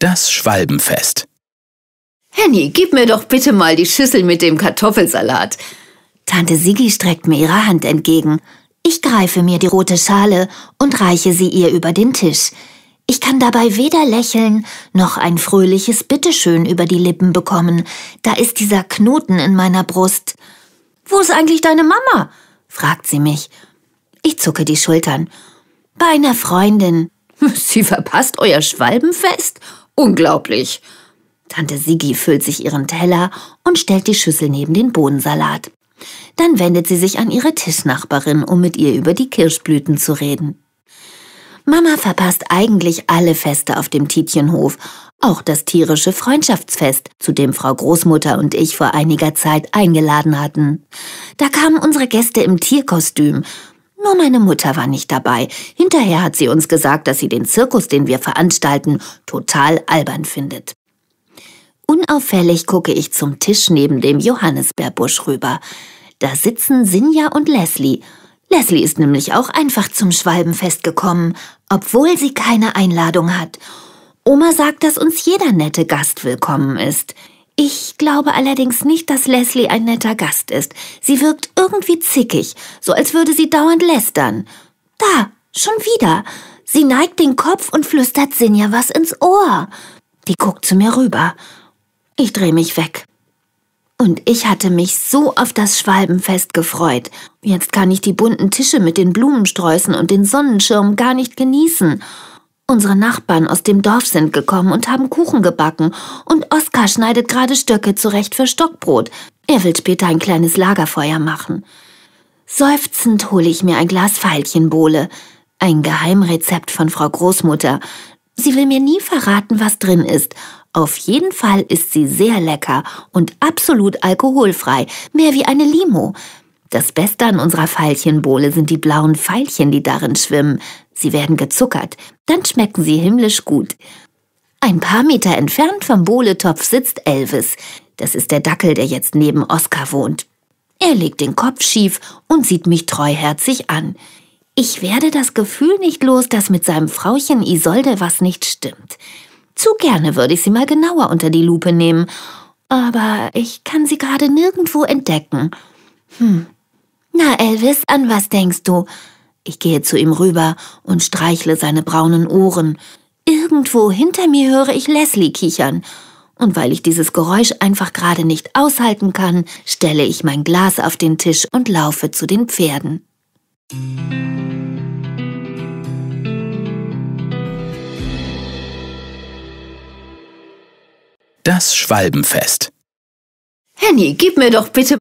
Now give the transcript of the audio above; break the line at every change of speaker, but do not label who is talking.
Das Schwalbenfest. Henny, gib mir doch bitte mal die Schüssel mit dem Kartoffelsalat. Tante Sigi streckt mir ihre Hand entgegen. Ich greife mir die rote Schale und reiche sie ihr über den Tisch. Ich kann dabei weder lächeln noch ein fröhliches Bitteschön über die Lippen bekommen. Da ist dieser Knoten in meiner Brust. Wo ist eigentlich deine Mama? fragt sie mich. Ich zucke die Schultern. Bei einer Freundin. Sie verpasst euer Schwalbenfest? Unglaublich. Tante Sigi füllt sich ihren Teller und stellt die Schüssel neben den Bohnensalat. Dann wendet sie sich an ihre Tischnachbarin, um mit ihr über die Kirschblüten zu reden. Mama verpasst eigentlich alle Feste auf dem Tietjenhof, auch das tierische Freundschaftsfest, zu dem Frau Großmutter und ich vor einiger Zeit eingeladen hatten. Da kamen unsere Gäste im Tierkostüm nur meine Mutter war nicht dabei. Hinterher hat sie uns gesagt, dass sie den Zirkus, den wir veranstalten, total albern findet. Unauffällig gucke ich zum Tisch neben dem Johannisbeerbusch rüber. Da sitzen Sinja und Leslie. Leslie ist nämlich auch einfach zum Schwalbenfest gekommen, obwohl sie keine Einladung hat. Oma sagt, dass uns jeder nette Gast willkommen ist. Ich glaube allerdings nicht, dass Leslie ein netter Gast ist. Sie wirkt irgendwie zickig, so als würde sie dauernd lästern. Da, schon wieder. Sie neigt den Kopf und flüstert Sinja was ins Ohr. Die guckt zu mir rüber. Ich dreh mich weg. Und ich hatte mich so auf das Schwalbenfest gefreut. Jetzt kann ich die bunten Tische mit den Blumensträußen und den Sonnenschirmen gar nicht genießen. Unsere Nachbarn aus dem Dorf sind gekommen und haben Kuchen gebacken und Oskar schneidet gerade Stöcke zurecht für Stockbrot. Er will später ein kleines Lagerfeuer machen. Seufzend hole ich mir ein Glas Veilchenbowle, ein Geheimrezept von Frau Großmutter. Sie will mir nie verraten, was drin ist. Auf jeden Fall ist sie sehr lecker und absolut alkoholfrei, mehr wie eine Limo. Das Beste an unserer Veilchenbowle sind die blauen Veilchen, die darin schwimmen. Sie werden gezuckert, dann schmecken sie himmlisch gut. Ein paar Meter entfernt vom Bohletopf sitzt Elvis. Das ist der Dackel, der jetzt neben Oskar wohnt. Er legt den Kopf schief und sieht mich treuherzig an. Ich werde das Gefühl nicht los, dass mit seinem Frauchen Isolde was nicht stimmt. Zu gerne würde ich sie mal genauer unter die Lupe nehmen, aber ich kann sie gerade nirgendwo entdecken. Hm, na, Elvis, an was denkst du? Ich gehe zu ihm rüber und streichle seine braunen Ohren. Irgendwo hinter mir höre ich Leslie kichern. Und weil ich dieses Geräusch einfach gerade nicht aushalten kann, stelle ich mein Glas auf den Tisch und laufe zu den Pferden. Das Schwalbenfest. Henny, gib mir doch bitte